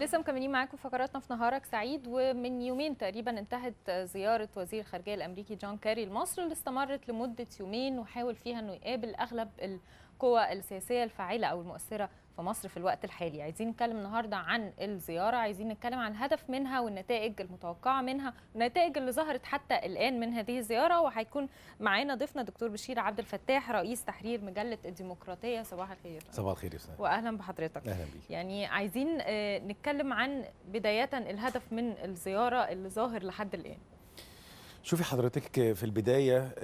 لسه مكملين معاكم فقراتنا في نهارك سعيد ومن يومين تقريبا انتهت زيارة وزير الخارجية الأمريكي جون كاري لمصر اللي استمرت لمدة يومين وحاول فيها أنه يقابل أغلب القوى السياسية الفاعلة أو المؤثرة في مصر في الوقت الحالي عايزين نتكلم النهارده عن الزياره عايزين نتكلم عن الهدف منها والنتائج المتوقعه منها النتائج اللي ظهرت حتى الان من هذه الزياره وهيكون معانا ضيفنا دكتور بشير عبد الفتاح رئيس تحرير مجله الديمقراطيه صباح الخير صباح الخير يا فندم واهلا بحضرتك اهلا بيك يعني عايزين آه، نتكلم عن بدايه الهدف من الزياره اللي ظاهر لحد الان شوفي حضرتك في البداية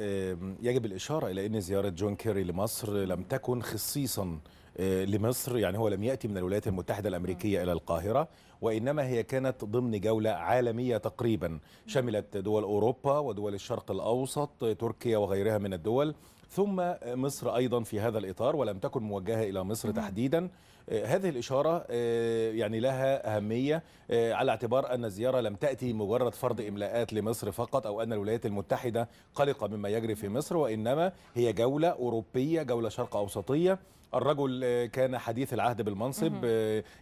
يجب الإشارة إلى أن زيارة جون كيري لمصر لم تكن خصيصا آه، لمصر يعني هو لم يأتي من الولايات المتحدة الأمريكية إلى القاهرة وإنما هي كانت ضمن جولة عالمية تقريبا شملت دول أوروبا ودول الشرق الأوسط تركيا وغيرها من الدول ثم مصر أيضا في هذا الإطار ولم تكن موجهة إلى مصر تحديدا آه، هذه الإشارة آه، يعني لها أهمية آه، على اعتبار أن الزيارة لم تأتي مجرد فرض إملاءات لمصر فقط أو أن الولايات المتحدة قلقة مما يجري في مصر وإنما هي جولة أوروبية جولة شرق أوسطية الرجل كان حديث العهد بالمنصب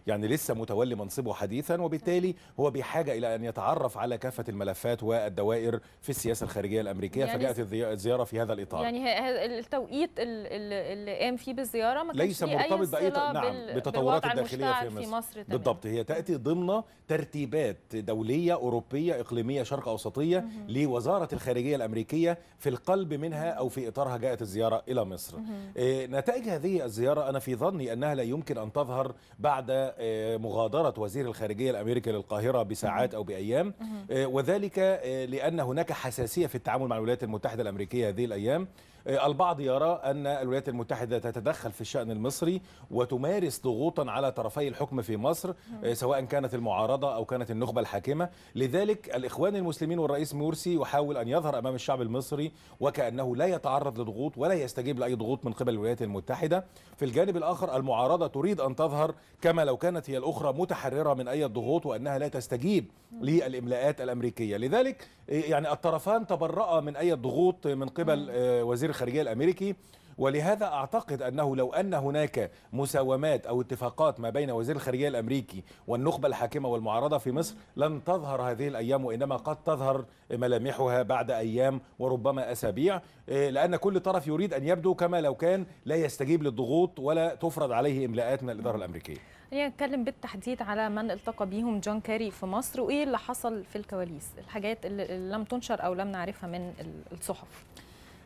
يعني لسه متولي منصبه حديثا وبالتالي هو بحاجة إلى أن يتعرف على كافة الملفات والدوائر في السياسة الخارجية الأمريكية يعني فجاءت الزيارة في هذا الإطار يعني التوقيت اللي قام فيه بالزيارة ما ليس مرتبط بأي نعم بالتطورات الداخلية في مصر, في مصر بالضبط هي تأتي ضمن ترتيبات دولية أوروبية إقليمية شرق أوسطية لوزارة الخارجية الأمريكية في القلب منها أو في إطارها جاءت الزيارة إلى مصر آه، نتائج هذه الزيارة أنا في ظني أنها لا يمكن أن تظهر بعد آه، مغادرة وزير الخارجية الأمريكي للقاهرة بساعات أو بأيام آه، وذلك آه، لأن هناك حساسية في التعامل مع الولايات المتحدة الأمريكية هذه الأيام البعض يرى أن الولايات المتحدة تتدخل في الشأن المصري وتمارس ضغوطا على طرفي الحكم في مصر سواء كانت المعارضة أو كانت النخبة الحاكمة لذلك الإخوان المسلمين والرئيس مرسي يحاول أن يظهر أمام الشعب المصري وكأنه لا يتعرض لضغوط ولا يستجيب لأي ضغوط من قبل الولايات المتحدة في الجانب الآخر المعارضة تريد أن تظهر كما لو كانت هي الأخرى متحررة من أي ضغوط وأنها لا تستجيب للإملاءات الأمريكية لذلك يعني الطرفان تبرأ من أي ضغوط من قبل آه، وزير الخارجية الأمريكي ولهذا أعتقد أنه لو أن هناك مساومات أو اتفاقات ما بين وزير الخارجية الأمريكي والنخبة الحاكمة والمعارضة في مصر لن تظهر هذه الأيام وإنما قد تظهر ملامحها بعد أيام وربما أسابيع إيه، لأن كل طرف يريد أن يبدو كما لو كان لا يستجيب للضغوط ولا تفرض عليه إملاءات من الإدارة الأمريكية خلينا نتكلم بالتحديد على من التقى بيهم جون كاري في مصر وإيه اللي حصل في الكواليس الحاجات اللي لم تنشر أو لم نعرفها من الصحف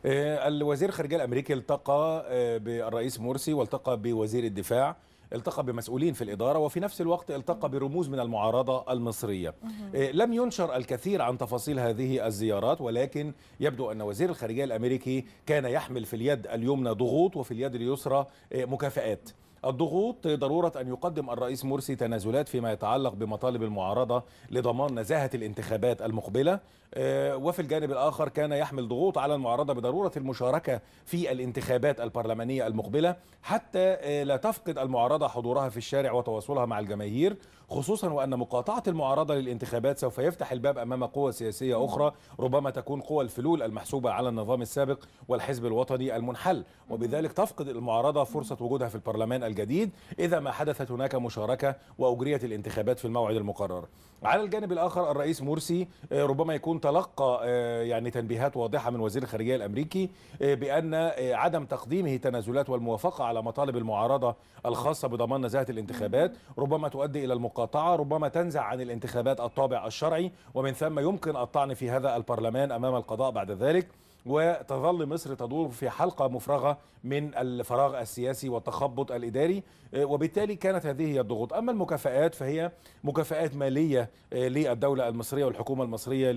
آه، الوزير الخارجيه الامريكي التقى آه، بالرئيس مرسي والتقى بوزير الدفاع التقى بمسؤولين في الإدارة وفي نفس الوقت التقى برموز من المعارضة المصرية آه، لم ينشر الكثير عن تفاصيل هذه الزيارات ولكن يبدو أن وزير الخارجية الأمريكي كان يحمل في اليد اليمنى ضغوط وفي اليد اليسرى مكافآت الضغوط ضرورة أن يقدم الرئيس مرسي تنازلات فيما يتعلق بمطالب المعارضة لضمان نزاهة الانتخابات المقبلة آه، وفي الجانب الآخر كان يحمل ضغوط على المعارضة بضرورة المشاركة في الانتخابات البرلمانية المقبلة حتى آه، لا تفقد المعارضة حضورها في الشارع وتواصلها مع الجماهير خصوصا وأن مقاطعة المعارضة للانتخابات سوف يفتح الباب أمام قوى سياسية أخرى ربما تكون قوى الفلول المحسوبة على النظام السابق والحزب الوطني المنحل وبذلك تفقد المعارضة فرصة وجودها في البرلمان الجديد إذا ما حدثت هناك مشاركة وأجريت الانتخابات في الموعد المقرر على الجانب الآخر الرئيس مرسي آه، ربما يكون تلقى آه، يعني تنبيهات واضحة من وزير الخارجية الأمريكي آه، بأن آه، عدم تقديمه تنازلات والموافقة على مطالب المعارضة الخاصة بضمان نزاهة الانتخابات ربما تؤدي إلى المقاطعة ربما تنزع عن الانتخابات الطابع الشرعي ومن ثم يمكن الطعن في هذا البرلمان أمام القضاء بعد ذلك وتظل مصر تدور في حلقة مفرغة من الفراغ السياسي والتخبط الإداري آه، وبالتالي كانت هذه هي الضغوط أما المكافآت فهي مكافآت مالية آه، للدولة المصرية والحكومة المصرية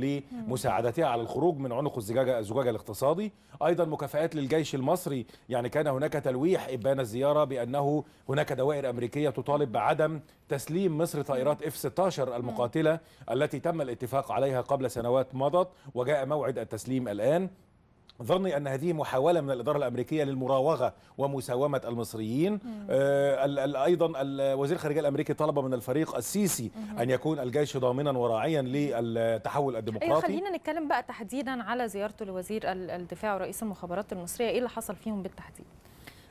لمساعدتها على الخروج من عنق الزجاجة, الزجاج الاقتصادي أيضا مكافآت للجيش المصري يعني كان هناك تلويح إبان الزيارة بأنه هناك دوائر أمريكية تطالب بعدم تسليم مصر طائرات اف 16 المقاتلة التي تم الاتفاق عليها قبل سنوات مضت وجاء موعد التسليم الآن ظني أن هذه محاولة من الإدارة الأمريكية للمراوغة ومساومة المصريين آه أيضا وزير الخارجية الأمريكي طلب من الفريق السيسي مم. أن يكون الجيش ضامنا وراعيا للتحول الديمقراطي أيوة خلينا نتكلم بقى تحديدا على زيارته لوزير الدفاع ورئيس المخابرات المصرية إيه اللي حصل فيهم بالتحديد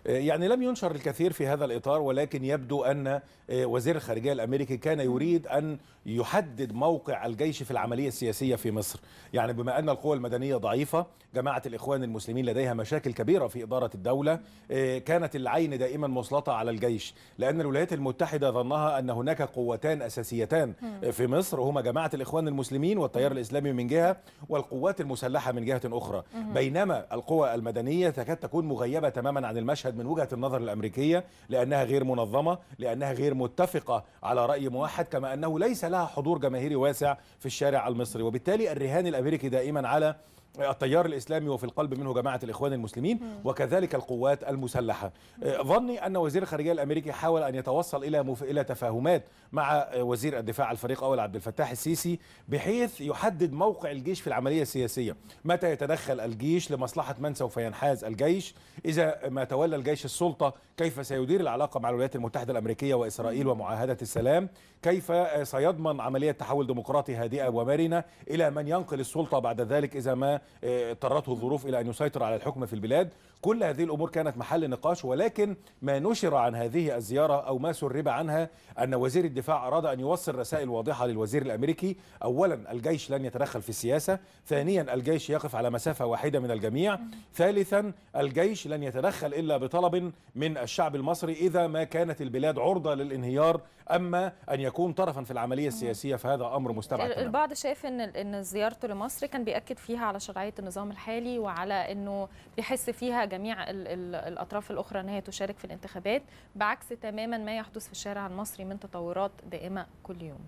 يعني لم ينشر الكثير في هذا الإطار ولكن يبدو أن آه، وزير الخارجية الأمريكي كان يريد أن يحدد موقع الجيش في العملية السياسية في مصر يعني بما أن القوى المدنية ضعيفة جماعة الإخوان المسلمين لديها مشاكل كبيرة في إدارة الدولة آه، كانت العين دائما مسلطة على الجيش لأن الولايات المتحدة ظنها أن هناك قوتان أساسيتان آه، في مصر هما جماعة الإخوان المسلمين والتيار الإسلامي من جهة والقوات المسلحة من جهة أخرى بينما القوى المدنية تكاد تكون مغيبة تماما عن المشهد المشهد من وجهه النظر الامريكيه لانها غير منظمه لانها غير متفقه على راي موحد كما انه ليس لها حضور جماهيري واسع في الشارع المصري وبالتالي الرهان الامريكي دائما على التيار الإسلامي وفي القلب منه جماعة الإخوان المسلمين وكذلك القوات المسلحة آه، ظني أن وزير الخارجية الأمريكي حاول أن يتوصل إلى مف... إلى تفاهمات مع آه، وزير الدفاع الفريق أول عبد الفتاح السيسي بحيث يحدد موقع الجيش في العملية السياسية متى يتدخل الجيش لمصلحة من سوف ينحاز الجيش إذا ما تولى الجيش السلطة كيف سيدير العلاقة مع الولايات المتحدة الأمريكية وإسرائيل ومعاهدة السلام كيف آه، سيضمن عملية تحول ديمقراطي هادئة ومرنة إلى من ينقل السلطة بعد ذلك إذا ما اضطرته الظروف إلى أن يسيطر على الحكم في البلاد كل هذه الأمور كانت محل نقاش ولكن ما نشر عن هذه الزيارة أو ما سرب عنها أن وزير الدفاع أراد أن يوصل رسائل واضحة للوزير الأمريكي أولا الجيش لن يتدخل في السياسة ثانيا الجيش يقف على مسافة واحدة من الجميع ثالثا الجيش لن يتدخل إلا بطلب من الشعب المصري إذا ما كانت البلاد عرضة للانهيار أما أن يكون طرفا في العملية السياسية فهذا أمر مستبعد البعض شايف أن زيارته لمصر كان بيأكد فيها على شخص شرعيه النظام الحالي وعلى انه بيحس فيها جميع الاطراف الاخرى أنها تشارك في الانتخابات بعكس تماما ما يحدث في الشارع المصري من تطورات دائمه كل يوم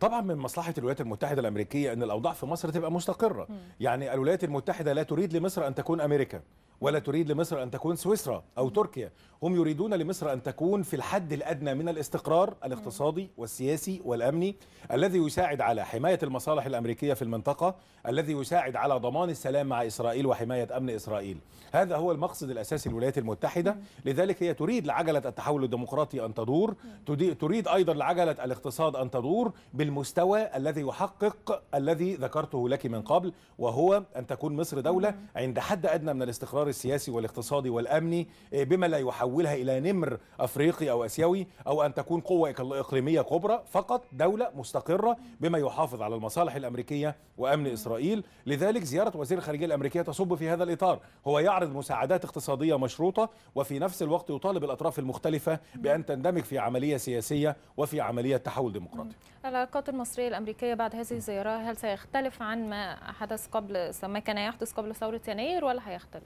طبعا من مصلحه الولايات المتحده الامريكيه ان الاوضاع في مصر تبقى مستقره م. يعني الولايات المتحده لا تريد لمصر ان تكون امريكا ولا تريد لمصر أن تكون سويسرا أو تركيا هم يريدون لمصر أن تكون في الحد الأدنى من الاستقرار الاقتصادي والسياسي والأمني الذي يساعد على حماية المصالح الأمريكية في المنطقة الذي يساعد على ضمان السلام مع إسرائيل وحماية أمن إسرائيل هذا هو المقصد الأساسي للولايات المتحدة لذلك هي تريد لعجلة التحول الديمقراطي أن تدور تريد أيضا لعجلة الاقتصاد أن تدور بالمستوى الذي يحقق الذي ذكرته لك من قبل وهو أن تكون مصر دولة عند حد أدنى من الاستقرار السياسي والاقتصادي والامني آه، بما لا يحولها الى نمر افريقي او اسيوي او ان تكون قوه اقليميه كبرى فقط دوله مستقره بما يحافظ على المصالح الامريكيه وامن اسرائيل لذلك زياره وزير الخارجيه الامريكيه تصب في هذا الاطار هو يعرض مساعدات اقتصاديه مشروطه وفي نفس الوقت يطالب الاطراف المختلفه بان تندمج في عمليه سياسيه وفي عمليه تحول ديمقراطي العلاقات المصريه الامريكيه بعد هذه الزياره هل سيختلف عن ما حدث قبل ما كان يحدث قبل ثوره يناير ولا هيختلف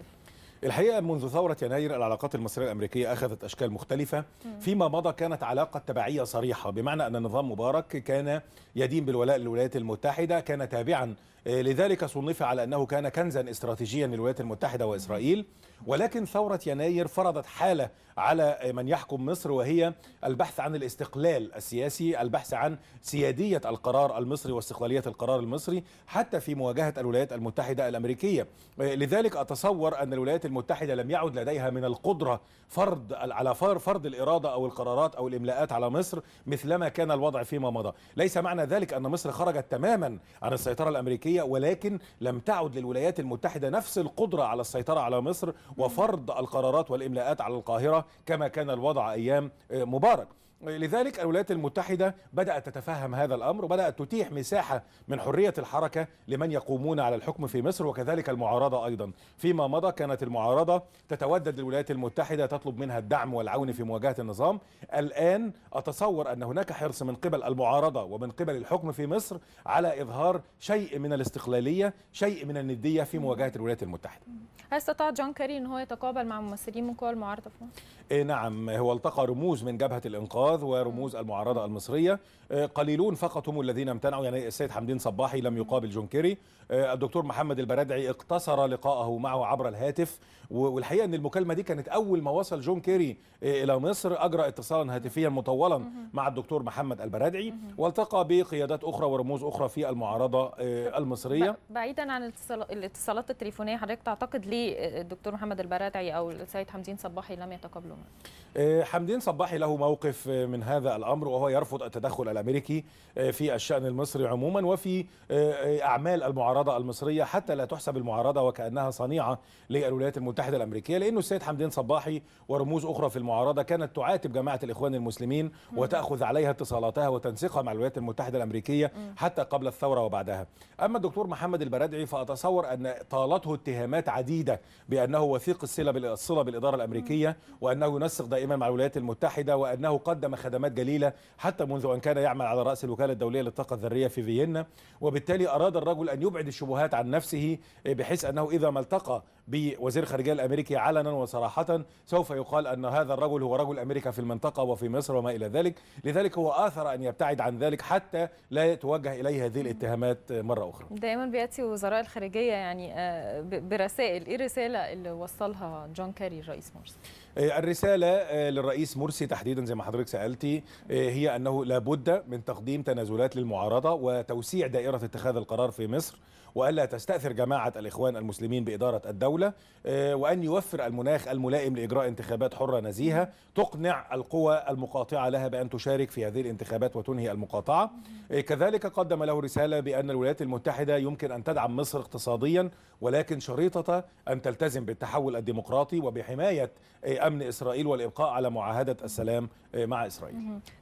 الحقيقه منذ ثوره يناير العلاقات المصريه الامريكيه اخذت اشكال مختلفه فيما مضى كانت علاقه تبعيه صريحه بمعنى ان نظام مبارك كان يدين بالولاء للولايات المتحده كان تابعا آه، لذلك صنف على أنه كان كنزا استراتيجيا للولايات المتحدة وإسرائيل ولكن ثورة يناير فرضت حالة على من يحكم مصر وهي البحث عن الاستقلال السياسي البحث عن سيادية القرار المصري واستقلالية القرار المصري حتى في مواجهة الولايات المتحدة الأمريكية آه، لذلك أتصور أن الولايات المتحدة لم يعد لديها من القدرة فرض على فرض الإرادة أو القرارات أو الإملاءات على مصر مثلما كان الوضع فيما مضى ليس معنى ذلك أن مصر خرجت تماما عن السيطرة الأمريكية الدولية ولكن لم تعد للولايات المتحدة نفس القدرة على السيطرة على مصر وفرض القرارات والإملاءات على القاهرة كما كان الوضع أيام آه، مبارك لذلك الولايات المتحدة بدأت تتفهم هذا الأمر وبدأت تتيح مساحة من حرية الحركة لمن يقومون على الحكم في مصر وكذلك المعارضة أيضا فيما مضى كانت المعارضة تتودد للولايات المتحدة تطلب منها الدعم والعون في مواجهة النظام الآن أتصور أن هناك حرص من قبل المعارضة ومن قبل الحكم في مصر على إظهار شيء من الاستقلالية شيء من الندية في مواجهة الولايات المتحدة هل استطاع جون كاري أن هو يتقابل مع ممثلين من قوى المعارضة في مصر؟ إيه نعم هو التقى رموز من جبهة الإنقاذ الانقاذ ورموز المعارضه المصريه آه، قليلون فقط هم الذين امتنعوا يعني السيد حمدين صباحي لم يقابل جون كيري آه، الدكتور محمد البرادعي اقتصر لقاءه معه عبر الهاتف والحقيقه ان المكالمه دي كانت اول ما وصل جون كيري آه، الى مصر اجرى اتصالا هاتفيا مطولا مع الدكتور محمد البرادعي والتقى بقيادات اخرى ورموز اخرى في المعارضه المصريه بعيدا عن الاتصالات التليفونيه حضرتك تعتقد ليه الدكتور محمد البرادعي او السيد حمدين صباحي لم يتقابلوا معه حمدين صباحي له موقف من هذا الامر وهو يرفض التدخل الامريكي آه، في الشان المصري عموما وفي آه، آه، اعمال المعارضه المصريه حتى لا تحسب المعارضه وكانها صنيعه للولايات المتحده الامريكيه لانه السيد حمدين صباحي ورموز اخرى في المعارضه كانت تعاتب جماعه الاخوان المسلمين وتاخذ عليها اتصالاتها وتنسيقها مع الولايات المتحده الامريكيه حتى قبل الثوره وبعدها. اما الدكتور محمد البرادعي فاتصور ان طالته اتهامات عديده بانه وثيق الصله بالاداره الامريكيه وانه ينسق دائما مع الولايات المتحده وانه قدم قدم خدمات جليلة حتى منذ أن كان يعمل على رأس الوكالة الدولية للطاقة الذرية في فيينا وبالتالي أراد الرجل أن يبعد الشبهات عن نفسه بحيث أنه إذا ما التقى بوزير خارجية الامريكي علنا وصراحه سوف يقال ان هذا الرجل هو رجل امريكا في المنطقه وفي مصر وما الى ذلك لذلك هو اثر ان يبتعد عن ذلك حتى لا توجه اليه هذه الاتهامات مره اخرى دائما بياتي وزراء الخارجيه يعني آه، برسائل ايه الرساله اللي وصلها جون كاري الرئيس مرسي آه، الرسالة آه، للرئيس مرسي تحديدا زي ما حضرتك سألتي هي أنه لابد من تقديم تنازلات للمعارضة وتوسيع دائرة اتخاذ القرار في مصر وألا تستأثر جماعة الإخوان المسلمين بإدارة الدولة آه، وأن يوفر المناخ الملائم لإجراء انتخابات حرة نزيهة تقنع القوى المقاطعة لها بأن تشارك في هذه الانتخابات وتنهي المقاطعة آه، كذلك قدم له رسالة بأن الولايات المتحدة يمكن أن تدعم مصر اقتصاديا ولكن شريطة أن تلتزم بالتحول الديمقراطي وبحماية آه، أمن إسرائيل والإبقاء على معاهدة السلام مع إسرائيل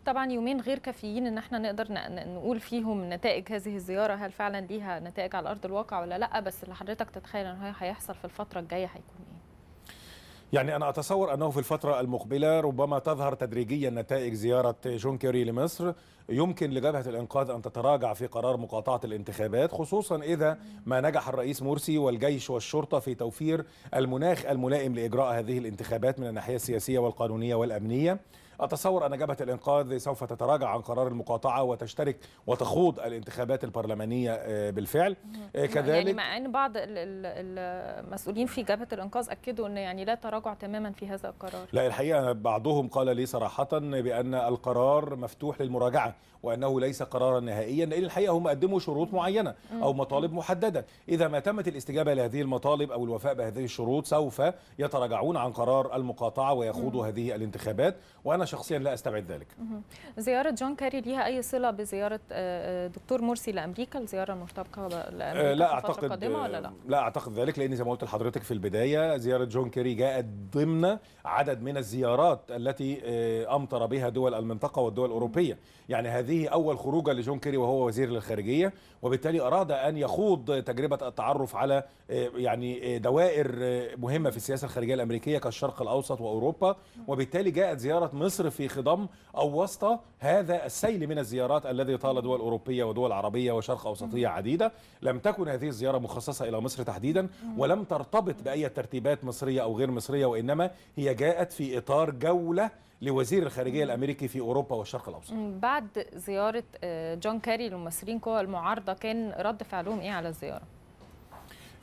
طبعا يومين غير كافيين أن احنا نقدر نقول فيهم نتائج هذه الزيارة هل فعلا ليها نتائج على الارض ارض الواقع ولا لا بس اللي حضرتك تتخيل انه هيحصل في الفتره الجايه هيكون ايه يعني أنا أتصور أنه في الفترة المقبلة ربما تظهر تدريجيا نتائج زيارة جون كيري لمصر يمكن لجبهة الإنقاذ أن تتراجع في قرار مقاطعة الانتخابات خصوصا إذا ما نجح الرئيس مرسي والجيش والشرطة في توفير المناخ الملائم لإجراء هذه الانتخابات من الناحية السياسية والقانونية والأمنية أتصور أن جبهة الإنقاذ سوف تتراجع عن قرار المقاطعة وتشترك وتخوض الانتخابات البرلمانية آه، بالفعل آه، يعني كذلك يعني مع أن بعض المسؤولين في جبهة الإنقاذ أكدوا أن يعني لا تراجع تماما في هذا القرار لا الحقيقة بعضهم قال لي صراحة بأن القرار مفتوح للمراجعة وأنه ليس قرارا نهائيا لأن الحقيقة هم قدموا شروط معينة أو مطالب محددة إذا ما تمت الاستجابة لهذه المطالب أو الوفاء بهذه الشروط سوف يتراجعون عن قرار المقاطعة ويخوضوا هذه الانتخابات وأنا شخصيا لا استبعد ذلك زياره جون كاري ليها اي صله بزياره آه، آه، دكتور مرسي لامريكا الزياره المرتبطه لامريكا آه، لا اعتقد قادمة ولا لا؟ لا اعتقد ذلك لان زي ما قلت لحضرتك في البدايه زياره جون كيري جاءت ضمن عدد من الزيارات التي امطر بها دول المنطقه والدول الاوروبيه يعني هذه اول خروجه لجون كيري وهو وزير للخارجيه وبالتالي اراد ان يخوض تجربه التعرف على يعني دوائر مهمه في السياسه الخارجيه الامريكيه كالشرق الاوسط واوروبا وبالتالي جاءت زياره مصر مصر في خضم أو وسط هذا السيل من الزيارات الذي طال دول أوروبية ودول عربية وشرق أوسطية عديدة لم تكن هذه الزيارة مخصصة إلى مصر تحديدا ولم ترتبط بأي ترتيبات مصرية أو غير مصرية وإنما هي جاءت في إطار جولة لوزير الخارجية الأمريكي في أوروبا والشرق الأوسط بعد زيارة آه، جون كاري للمصريين قوى المعارضة كان رد فعلهم إيه على الزيارة؟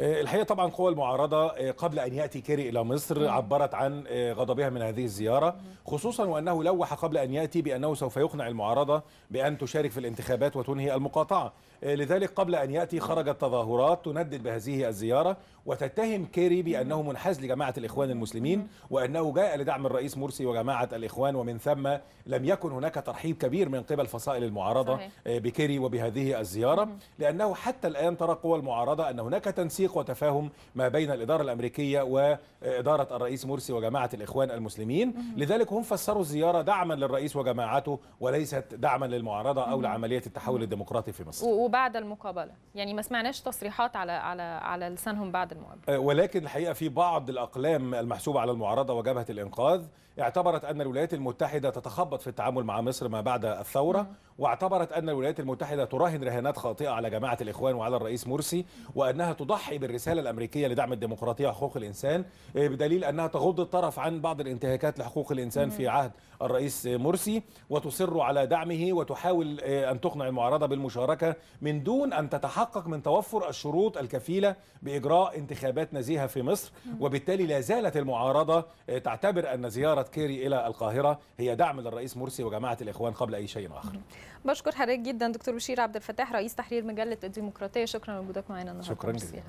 آه، الحقيقه طبعا قوى المعارضه آه، قبل ان ياتي كيري الى مصر عبرت عن آه، غضبها من هذه الزياره خصوصا وانه لوح قبل ان ياتي بانه سوف يقنع المعارضه بان تشارك في الانتخابات وتنهي المقاطعه لذلك قبل ان ياتي خرجت تظاهرات تندد بهذه الزياره وتتهم كيري بانه منحاز لجماعه الاخوان المسلمين وانه جاء لدعم الرئيس مرسي وجماعه الاخوان ومن ثم لم يكن هناك ترحيب كبير من قبل فصائل المعارضه صحيح. بكيري وبهذه الزياره لانه حتى الان ترى قوى المعارضه ان هناك تنسيق توفيق وتفاهم ما بين الإدارة الأمريكية وإدارة الرئيس مرسي وجماعة الإخوان المسلمين لذلك هم فسروا الزيارة دعما للرئيس وجماعته وليست دعما للمعارضة أو لعملية التحول الديمقراطي في مصر وبعد المقابلة يعني ما سمعناش تصريحات على على على لسانهم بعد المقابلة أه، ولكن الحقيقة في بعض الأقلام المحسوبة على المعارضة وجبهة الإنقاذ اعتبرت أن الولايات المتحدة تتخبط في التعامل مع مصر ما بعد الثورة واعتبرت أن الولايات المتحدة تراهن رهانات خاطئة على جماعة الإخوان وعلى الرئيس مرسي وأنها تضحي بالرسالة طيب الرساله الامريكيه لدعم الديمقراطيه وحقوق الانسان آه، بدليل انها تغض الطرف عن بعض الانتهاكات لحقوق الانسان في عهد الرئيس مرسي وتصر على دعمه وتحاول آه، ان تقنع المعارضه بالمشاركه من دون ان تتحقق من توفر الشروط الكفيله باجراء انتخابات نزيهه في مصر وبالتالي لا زالت المعارضه آه، تعتبر ان زياره كيري الى القاهره هي دعم للرئيس مرسي وجماعه الاخوان قبل اي شيء اخر بشكر حضرتك جدا دكتور بشير عبد الفتاح رئيس تحرير مجله الديمقراطيه شكرا لوجودك معانا النهارده شكرا جدا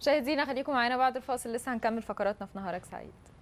مشاهدينا خليكم معانا بعد الفاصل لسه هنكمل فقراتنا في نهارك سعيد